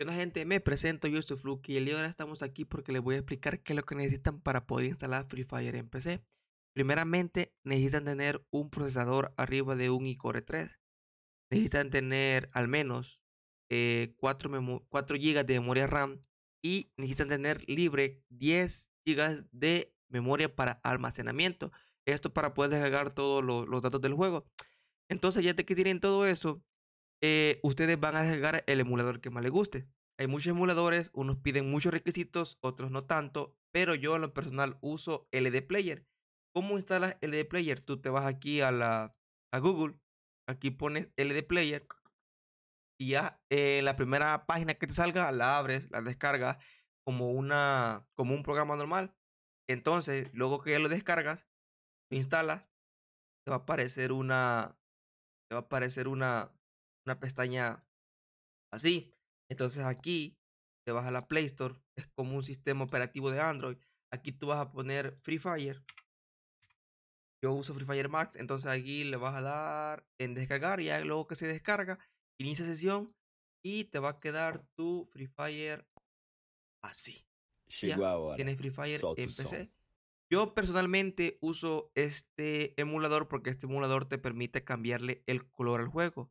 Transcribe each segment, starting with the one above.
Hola gente, me presento, yo soy Fluky y el día de hoy estamos aquí porque les voy a explicar qué es lo que necesitan para poder instalar Free Fire en PC. Primeramente, necesitan tener un procesador arriba de un iCore 3. Necesitan tener al menos 4, eh, GB de memoria RAM y necesitan tener libre 10 GB de memoria para almacenamiento. Esto para poder descargar todos los datos del juego. Entonces, ya que tienen todo eso, eh, ustedes van a descargar el emulador que más les guste. Hay muchos emuladores, unos piden muchos requisitos, otros no tanto, pero yo en lo personal uso LD Player. ¿Cómo instalas LD Player? Tú te vas aquí a, la, Google, aquí pones LD Player y ya eh, la primera página que te salga la abres, la descargas como, una, como un programa normal. Entonces, luego que lo descargas, lo instalas, te va a aparecer una, te va a aparecer una, una pestaña así. Entonces aquí te vas a la Play Store, es como un sistema operativo de Android. Aquí tú vas a poner Free Fire. Yo uso Free Fire Max, entonces aquí le vas a dar en descargar, Y luego que se descarga, inicia sesión y te va a quedar tu Free Fire así. tiene Tienes Free Fire en PC. Yo personalmente uso este emulador porque este emulador te permite cambiarle el color al juego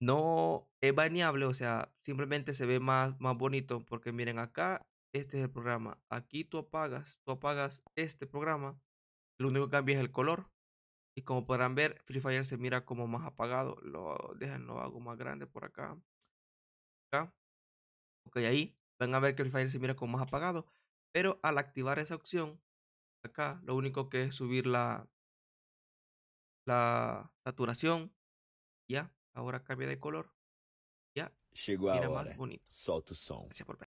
no es baneable, o sea, simplemente se ve más, más bonito porque miren acá, este es el programa, aquí tú apagas, tú apagas este programa, lo único que cambia es el color y como podrán ver, Free Fire se mira como más apagado, lo dejan, lo hago más grande por acá, acá, ok, ahí, van a ver que Free Fire se mira como más apagado, pero al activar esa opción, acá, lo único que es subir la, la saturación, ya, Ahora cambia de color. Ya. Llegó a hora. bonito. Solta por